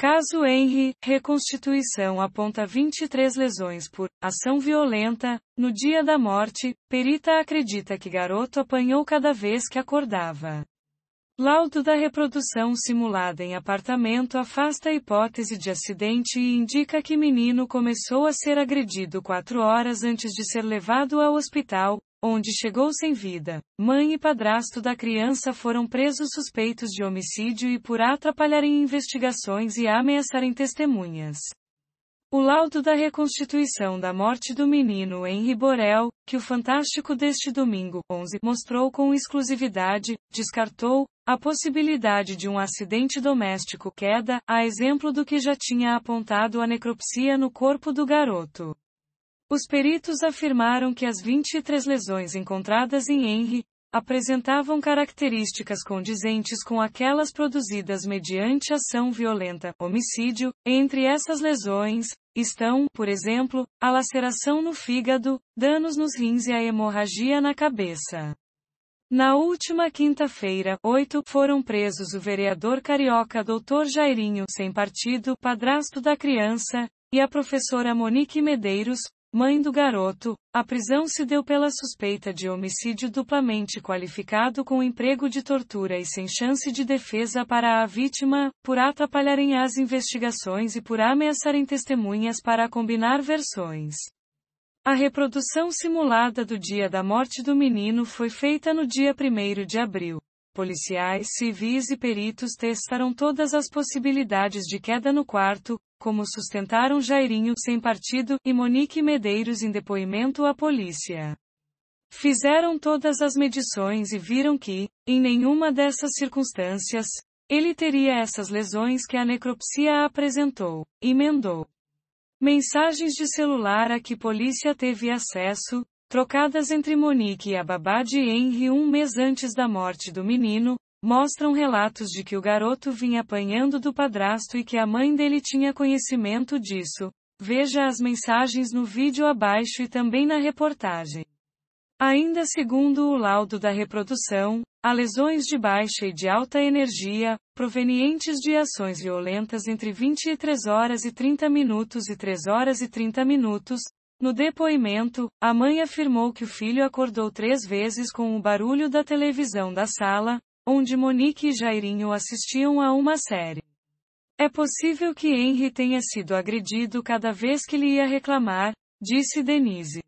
Caso Henry, reconstituição aponta 23 lesões por ação violenta. No dia da morte, perita acredita que garoto apanhou cada vez que acordava. Laudo da reprodução simulada em apartamento afasta a hipótese de acidente e indica que menino começou a ser agredido quatro horas antes de ser levado ao hospital onde chegou sem vida. Mãe e padrasto da criança foram presos suspeitos de homicídio e por atrapalharem investigações e ameaçarem testemunhas. O laudo da reconstituição da morte do menino Henry Borel, que o Fantástico deste domingo, 11, mostrou com exclusividade, descartou a possibilidade de um acidente doméstico queda, a exemplo do que já tinha apontado a necropsia no corpo do garoto. Os peritos afirmaram que as 23 lesões encontradas em Henry apresentavam características condizentes com aquelas produzidas mediante ação violenta, homicídio. Entre essas lesões, estão, por exemplo, a laceração no fígado, danos nos rins e a hemorragia na cabeça. Na última quinta-feira, oito foram presos o vereador carioca Dr. Jairinho, sem partido, padrasto da criança, e a professora Monique Medeiros, Mãe do garoto, a prisão se deu pela suspeita de homicídio duplamente qualificado com emprego de tortura e sem chance de defesa para a vítima, por atrapalharem as investigações e por ameaçarem testemunhas para combinar versões. A reprodução simulada do dia da morte do menino foi feita no dia 1 de abril. Policiais civis e peritos testaram todas as possibilidades de queda no quarto, como sustentaram Jairinho sem partido e Monique Medeiros em depoimento à polícia. Fizeram todas as medições e viram que, em nenhuma dessas circunstâncias, ele teria essas lesões que a necropsia apresentou. Emendou. Mensagens de celular a que polícia teve acesso, trocadas entre Monique e babá e Henry um mês antes da morte do menino, mostram relatos de que o garoto vinha apanhando do padrasto e que a mãe dele tinha conhecimento disso. Veja as mensagens no vídeo abaixo e também na reportagem. Ainda segundo o laudo da reprodução, há lesões de baixa e de alta energia, provenientes de ações violentas entre 23 horas e 30 minutos e 3 horas e 30 minutos, no depoimento, a mãe afirmou que o filho acordou três vezes com o barulho da televisão da sala, onde Monique e Jairinho assistiam a uma série. É possível que Henry tenha sido agredido cada vez que lhe ia reclamar, disse Denise.